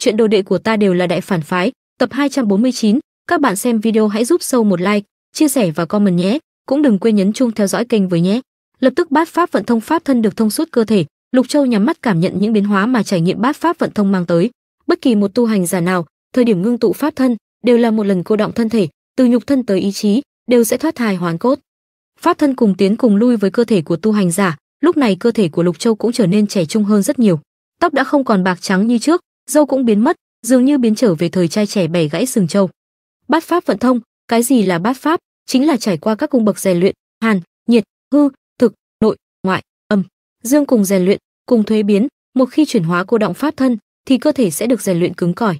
chuyện đồ đệ của ta đều là đại phản phái, tập 249, các bạn xem video hãy giúp sâu một like, chia sẻ và comment nhé, cũng đừng quên nhấn chuông theo dõi kênh với nhé. Lập tức bát pháp vận thông pháp thân được thông suốt cơ thể, Lục Châu nhắm mắt cảm nhận những biến hóa mà trải nghiệm bát pháp vận thông mang tới. Bất kỳ một tu hành giả nào, thời điểm ngưng tụ pháp thân đều là một lần cô động thân thể, từ nhục thân tới ý chí, đều sẽ thoát thai hoàn cốt. Pháp thân cùng tiến cùng lui với cơ thể của tu hành giả, lúc này cơ thể của Lục Châu cũng trở nên trẻ trung hơn rất nhiều. Tóc đã không còn bạc trắng như trước, dâu cũng biến mất, dường như biến trở về thời trai trẻ bẻ gãy sừng trâu. Bát pháp vận thông, cái gì là bát pháp? Chính là trải qua các cung bậc rèn luyện, hàn, nhiệt, hư, thực, nội, ngoại, âm, dương cùng rèn luyện, cùng thuế biến, một khi chuyển hóa cô động pháp thân thì cơ thể sẽ được rèn luyện cứng cỏi.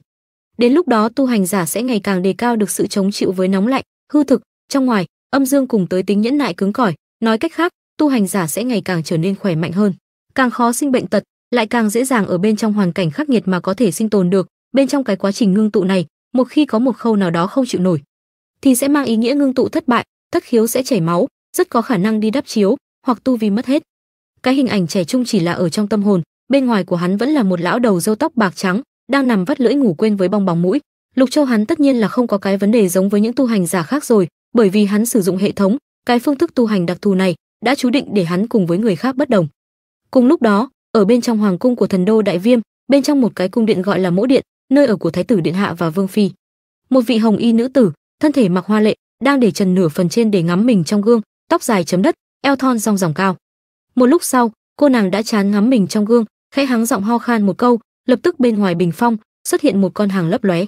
Đến lúc đó tu hành giả sẽ ngày càng đề cao được sự chống chịu với nóng lạnh, hư thực, trong ngoài, âm dương cùng tới tính nhẫn nại cứng cỏi, nói cách khác, tu hành giả sẽ ngày càng trở nên khỏe mạnh hơn, càng khó sinh bệnh tật, lại càng dễ dàng ở bên trong hoàn cảnh khắc nghiệt mà có thể sinh tồn được bên trong cái quá trình ngưng tụ này một khi có một khâu nào đó không chịu nổi thì sẽ mang ý nghĩa ngưng tụ thất bại thất khiếu sẽ chảy máu rất có khả năng đi đắp chiếu hoặc tu vi mất hết cái hình ảnh trẻ trung chỉ là ở trong tâm hồn bên ngoài của hắn vẫn là một lão đầu râu tóc bạc trắng đang nằm vắt lưỡi ngủ quên với bong bóng mũi lục châu hắn tất nhiên là không có cái vấn đề giống với những tu hành giả khác rồi bởi vì hắn sử dụng hệ thống cái phương thức tu hành đặc thù này đã chú định để hắn cùng với người khác bất đồng cùng lúc đó ở bên trong hoàng cung của thần đô đại viêm bên trong một cái cung điện gọi là mỗ điện nơi ở của thái tử điện hạ và vương phi một vị hồng y nữ tử thân thể mặc hoa lệ đang để trần nửa phần trên để ngắm mình trong gương tóc dài chấm đất eo thon rong ròng cao một lúc sau cô nàng đã chán ngắm mình trong gương khẽ hắng giọng ho khan một câu lập tức bên ngoài bình phong xuất hiện một con hàng lấp lóe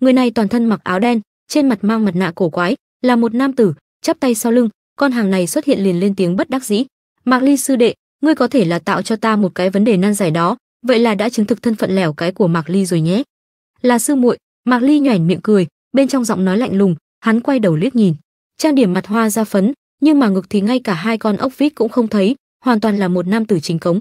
người này toàn thân mặc áo đen trên mặt mang mặt nạ cổ quái là một nam tử chắp tay sau lưng con hàng này xuất hiện liền lên tiếng bất đắc dĩ mạc ly sư đệ ngươi có thể là tạo cho ta một cái vấn đề nan giải đó, vậy là đã chứng thực thân phận lẻo cái của Mạc Ly rồi nhé. Là sư muội, Mạc Ly nhoẻn miệng cười, bên trong giọng nói lạnh lùng, hắn quay đầu liếc nhìn. Trang điểm mặt hoa ra phấn, nhưng mà ngực thì ngay cả hai con ốc vít cũng không thấy, hoàn toàn là một nam tử chính cống.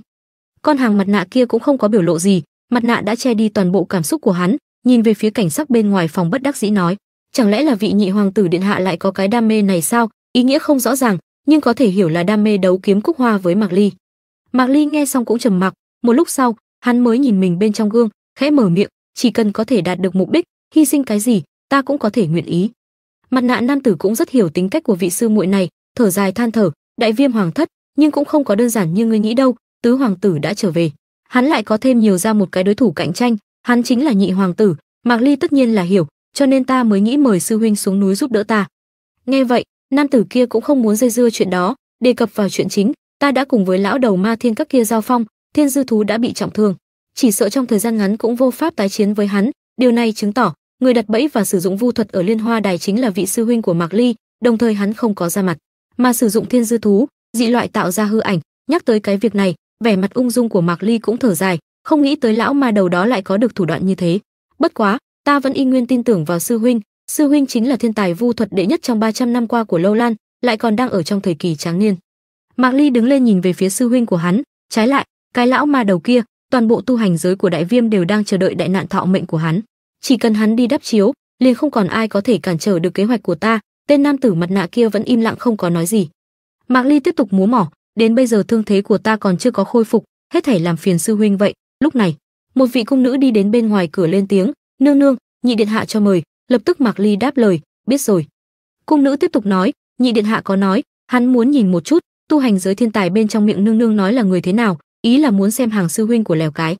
Con hàng mặt nạ kia cũng không có biểu lộ gì, mặt nạ đã che đi toàn bộ cảm xúc của hắn, nhìn về phía cảnh sắc bên ngoài phòng bất đắc dĩ nói, chẳng lẽ là vị nhị hoàng tử điện hạ lại có cái đam mê này sao? Ý nghĩa không rõ ràng, nhưng có thể hiểu là đam mê đấu kiếm cúc hoa với Mạc Ly. Mạc Ly nghe xong cũng trầm mặc, một lúc sau, hắn mới nhìn mình bên trong gương, khẽ mở miệng, chỉ cần có thể đạt được mục đích, hy sinh cái gì, ta cũng có thể nguyện ý. Mặt nạ nam tử cũng rất hiểu tính cách của vị sư muội này, thở dài than thở, đại viêm hoàng thất, nhưng cũng không có đơn giản như ngươi nghĩ đâu, tứ hoàng tử đã trở về. Hắn lại có thêm nhiều ra một cái đối thủ cạnh tranh, hắn chính là nhị hoàng tử, Mạc Ly tất nhiên là hiểu, cho nên ta mới nghĩ mời sư huynh xuống núi giúp đỡ ta. Nghe vậy, nam tử kia cũng không muốn dây dưa chuyện đó, đề cập vào chuyện chính, ta đã cùng với lão đầu ma thiên các kia giao phong, thiên dư thú đã bị trọng thương, chỉ sợ trong thời gian ngắn cũng vô pháp tái chiến với hắn, điều này chứng tỏ người đặt bẫy và sử dụng vu thuật ở Liên Hoa Đài chính là vị sư huynh của Mạc Ly, đồng thời hắn không có ra mặt, mà sử dụng thiên dư thú, dị loại tạo ra hư ảnh, nhắc tới cái việc này, vẻ mặt ung dung của Mạc Ly cũng thở dài, không nghĩ tới lão ma đầu đó lại có được thủ đoạn như thế. Bất quá, ta vẫn y nguyên tin tưởng vào sư huynh, sư huynh chính là thiên tài vu thuật đệ nhất trong 300 năm qua của Lâu Lan, lại còn đang ở trong thời kỳ tráng niên. Mạc Ly đứng lên nhìn về phía sư huynh của hắn, trái lại, cái lão ma đầu kia, toàn bộ tu hành giới của Đại Viêm đều đang chờ đợi đại nạn thọ mệnh của hắn. Chỉ cần hắn đi đắp chiếu, liền không còn ai có thể cản trở được kế hoạch của ta. Tên nam tử mặt nạ kia vẫn im lặng không có nói gì. Mạc Ly tiếp tục múa mỏ, đến bây giờ thương thế của ta còn chưa có khôi phục, hết thảy làm phiền sư huynh vậy. Lúc này, một vị cung nữ đi đến bên ngoài cửa lên tiếng, "Nương nương, nhị điện hạ cho mời." Lập tức Mạc Ly đáp lời, "Biết rồi." Cung nữ tiếp tục nói, "Nhị điện hạ có nói, hắn muốn nhìn một chút, tu hành giới thiên tài bên trong miệng nương nương nói là người thế nào ý là muốn xem hàng sư huynh của lèo cái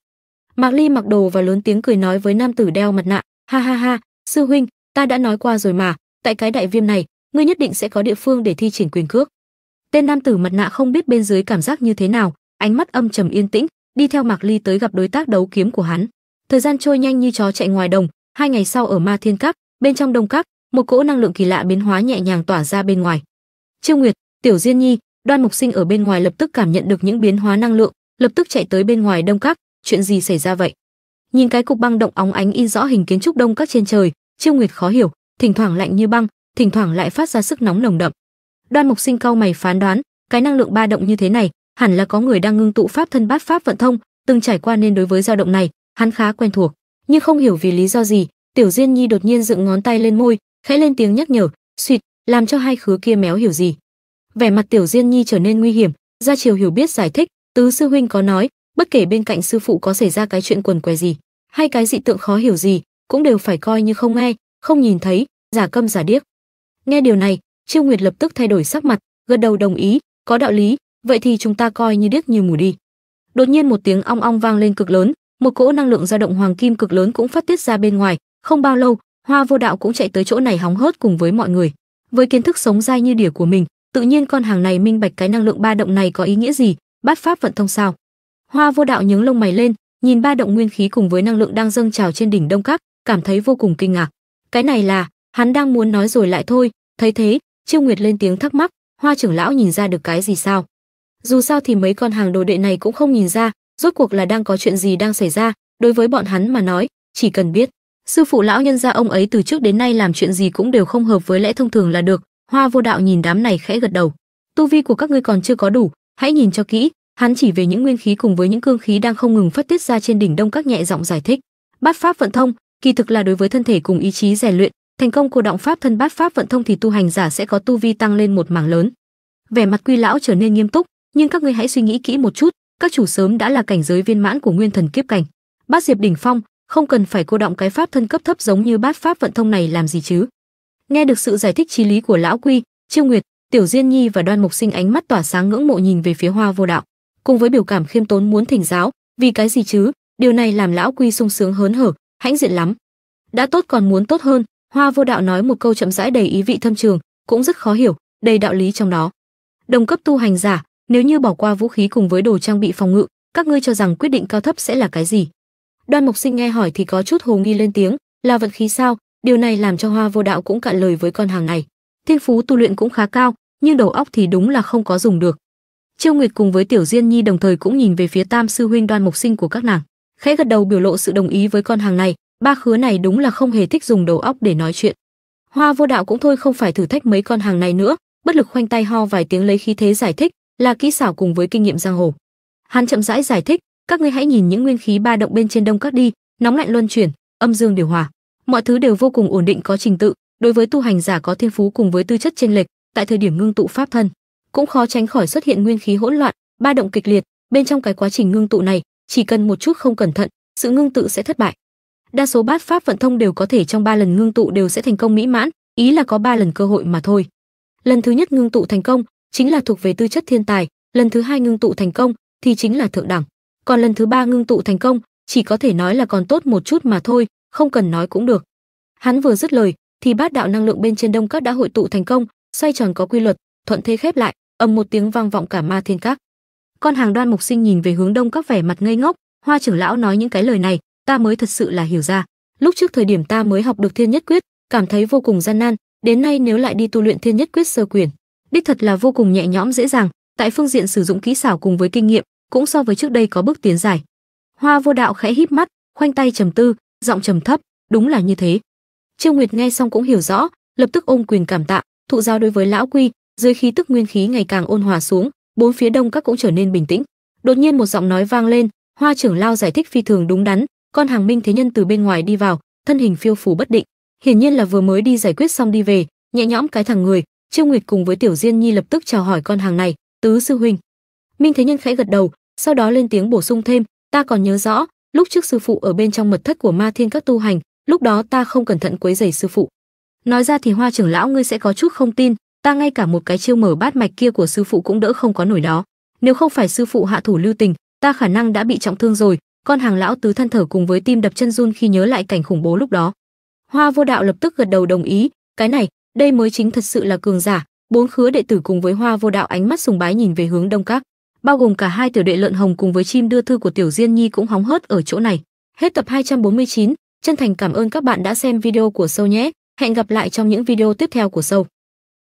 mạc ly mặc đồ và lớn tiếng cười nói với nam tử đeo mặt nạ ha ha ha sư huynh ta đã nói qua rồi mà tại cái đại viêm này ngươi nhất định sẽ có địa phương để thi triển quyền cước tên nam tử mặt nạ không biết bên dưới cảm giác như thế nào ánh mắt âm trầm yên tĩnh đi theo mạc ly tới gặp đối tác đấu kiếm của hắn thời gian trôi nhanh như chó chạy ngoài đồng hai ngày sau ở ma thiên các bên trong đông các một cỗ năng lượng kỳ lạ biến hóa nhẹ nhàng tỏa ra bên ngoài chiêu nguyệt tiểu diên nhi Đoan Mục Sinh ở bên ngoài lập tức cảm nhận được những biến hóa năng lượng, lập tức chạy tới bên ngoài đông các, chuyện gì xảy ra vậy? Nhìn cái cục băng động óng ánh in rõ hình kiến trúc đông các trên trời, Trương Nguyệt khó hiểu, thỉnh thoảng lạnh như băng, thỉnh thoảng lại phát ra sức nóng nồng đậm. Đoan Mục Sinh cau mày phán đoán, cái năng lượng ba động như thế này, hẳn là có người đang ngưng tụ pháp thân bát pháp vận thông, từng trải qua nên đối với dao động này, hắn khá quen thuộc, nhưng không hiểu vì lý do gì, Tiểu Diên Nhi đột nhiên dựng ngón tay lên môi, khẽ lên tiếng nhắc nhở, "Xuyệt", làm cho hai khứa kia méo hiểu gì vẻ mặt tiểu diên nhi trở nên nguy hiểm gia triều hiểu biết giải thích tứ sư huynh có nói bất kể bên cạnh sư phụ có xảy ra cái chuyện quần què gì hay cái dị tượng khó hiểu gì cũng đều phải coi như không nghe không nhìn thấy giả câm giả điếc nghe điều này chiêu nguyệt lập tức thay đổi sắc mặt gật đầu đồng ý có đạo lý vậy thì chúng ta coi như điếc như mù đi đột nhiên một tiếng ong ong vang lên cực lớn một cỗ năng lượng dao động hoàng kim cực lớn cũng phát tiết ra bên ngoài không bao lâu hoa vô đạo cũng chạy tới chỗ này hóng hớt cùng với mọi người với kiến thức sống dai như đỉa của mình tự nhiên con hàng này minh bạch cái năng lượng ba động này có ý nghĩa gì, bát pháp vận thông sao? Hoa Vô Đạo nhướng lông mày lên, nhìn ba động nguyên khí cùng với năng lượng đang dâng trào trên đỉnh Đông Các, cảm thấy vô cùng kinh ngạc. Cái này là, hắn đang muốn nói rồi lại thôi, thấy thế, Chiêu Nguyệt lên tiếng thắc mắc, Hoa trưởng lão nhìn ra được cái gì sao? Dù sao thì mấy con hàng đồ đệ này cũng không nhìn ra, rốt cuộc là đang có chuyện gì đang xảy ra, đối với bọn hắn mà nói, chỉ cần biết, sư phụ lão nhân gia ông ấy từ trước đến nay làm chuyện gì cũng đều không hợp với lẽ thông thường là được, Hoa Vô Đạo nhìn đám này khẽ gật đầu. Tu vi của các ngươi còn chưa có đủ, hãy nhìn cho kỹ. Hắn chỉ về những nguyên khí cùng với những cương khí đang không ngừng phát tiết ra trên đỉnh đông các nhẹ giọng giải thích. Bát pháp vận thông, kỳ thực là đối với thân thể cùng ý chí rèn luyện, thành công của động pháp thân bát pháp vận thông thì tu hành giả sẽ có tu vi tăng lên một mảng lớn. Vẻ mặt Quy lão trở nên nghiêm túc, nhưng các ngươi hãy suy nghĩ kỹ một chút, các chủ sớm đã là cảnh giới viên mãn của nguyên thần kiếp cảnh. Bát diệp đỉnh phong, không cần phải cô động cái pháp thân cấp thấp giống như bát pháp vận thông này làm gì chứ? nghe được sự giải thích trí lý của lão quy chiêu nguyệt tiểu diên nhi và đoan mục sinh ánh mắt tỏa sáng ngưỡng mộ nhìn về phía hoa vô đạo cùng với biểu cảm khiêm tốn muốn thỉnh giáo vì cái gì chứ điều này làm lão quy sung sướng hớn hở hãnh diện lắm đã tốt còn muốn tốt hơn hoa vô đạo nói một câu chậm rãi đầy ý vị thâm trường cũng rất khó hiểu đầy đạo lý trong đó đồng cấp tu hành giả nếu như bỏ qua vũ khí cùng với đồ trang bị phòng ngự các ngươi cho rằng quyết định cao thấp sẽ là cái gì đoan mục sinh nghe hỏi thì có chút hồ nghi lên tiếng là vận khí sao Điều này làm cho Hoa Vô Đạo cũng cạn lời với con hàng này. Thiên phú tu luyện cũng khá cao, nhưng đầu óc thì đúng là không có dùng được. Triệu Nguyệt cùng với Tiểu Diên Nhi đồng thời cũng nhìn về phía Tam sư huynh Đoan Mộc Sinh của các nàng, khẽ gật đầu biểu lộ sự đồng ý với con hàng này, ba khứa này đúng là không hề thích dùng đầu óc để nói chuyện. Hoa Vô Đạo cũng thôi không phải thử thách mấy con hàng này nữa, bất lực khoanh tay ho vài tiếng lấy khí thế giải thích, là kỹ xảo cùng với kinh nghiệm giang hồ. Hắn chậm rãi giải thích, các ngươi hãy nhìn những nguyên khí ba động bên trên đông các đi, nóng lạnh luân chuyển, âm dương điều hòa mọi thứ đều vô cùng ổn định có trình tự đối với tu hành giả có thiên phú cùng với tư chất trên lệch tại thời điểm ngưng tụ pháp thân cũng khó tránh khỏi xuất hiện nguyên khí hỗn loạn ba động kịch liệt bên trong cái quá trình ngưng tụ này chỉ cần một chút không cẩn thận sự ngưng tụ sẽ thất bại đa số bát pháp vận thông đều có thể trong ba lần ngưng tụ đều sẽ thành công mỹ mãn ý là có ba lần cơ hội mà thôi lần thứ nhất ngưng tụ thành công chính là thuộc về tư chất thiên tài lần thứ hai ngưng tụ thành công thì chính là thượng đẳng còn lần thứ ba ngưng tụ thành công chỉ có thể nói là còn tốt một chút mà thôi không cần nói cũng được. Hắn vừa dứt lời, thì bát đạo năng lượng bên trên đông các đã hội tụ thành công, xoay tròn có quy luật, thuận thế khép lại, ầm một tiếng vang vọng cả ma thiên các. Con hàng đoan mục sinh nhìn về hướng đông các vẻ mặt ngây ngốc, hoa trưởng lão nói những cái lời này, ta mới thật sự là hiểu ra. Lúc trước thời điểm ta mới học được thiên nhất quyết, cảm thấy vô cùng gian nan, đến nay nếu lại đi tu luyện thiên nhất quyết sơ quyền, đích thật là vô cùng nhẹ nhõm dễ dàng, tại phương diện sử dụng kỹ xảo cùng với kinh nghiệm, cũng so với trước đây có bước tiến dài. Hoa vô đạo khẽ híp mắt, khoanh tay trầm tư, giọng trầm thấp, đúng là như thế. Triêu Nguyệt nghe xong cũng hiểu rõ, lập tức ôm quyền cảm tạ, thụ giao đối với lão quy, dưới khí tức nguyên khí ngày càng ôn hòa xuống, bốn phía đông các cũng trở nên bình tĩnh. Đột nhiên một giọng nói vang lên, Hoa trưởng lao giải thích phi thường đúng đắn, con hàng minh thế nhân từ bên ngoài đi vào, thân hình phiêu phù bất định, hiển nhiên là vừa mới đi giải quyết xong đi về, nhẹ nhõm cái thằng người, Triêu Nguyệt cùng với Tiểu Diên Nhi lập tức chào hỏi con hàng này, tứ sư huynh. Minh Thế Nhân khẽ gật đầu, sau đó lên tiếng bổ sung thêm, ta còn nhớ rõ, lúc trước sư phụ ở bên trong mật thất của ma thiên các tu hành lúc đó ta không cẩn thận quấy rầy sư phụ nói ra thì hoa trưởng lão ngươi sẽ có chút không tin ta ngay cả một cái chiêu mở bát mạch kia của sư phụ cũng đỡ không có nổi đó nếu không phải sư phụ hạ thủ lưu tình ta khả năng đã bị trọng thương rồi con hàng lão tứ thân thở cùng với tim đập chân run khi nhớ lại cảnh khủng bố lúc đó hoa vô đạo lập tức gật đầu đồng ý cái này đây mới chính thật sự là cường giả bốn khứa đệ tử cùng với hoa vô đạo ánh mắt sùng bái nhìn về hướng đông các bao gồm cả hai tiểu đệ lợn hồng cùng với chim đưa thư của tiểu Diên Nhi cũng hóng hớt ở chỗ này. Hết tập 249, chân thành cảm ơn các bạn đã xem video của Sâu nhé. Hẹn gặp lại trong những video tiếp theo của Sâu.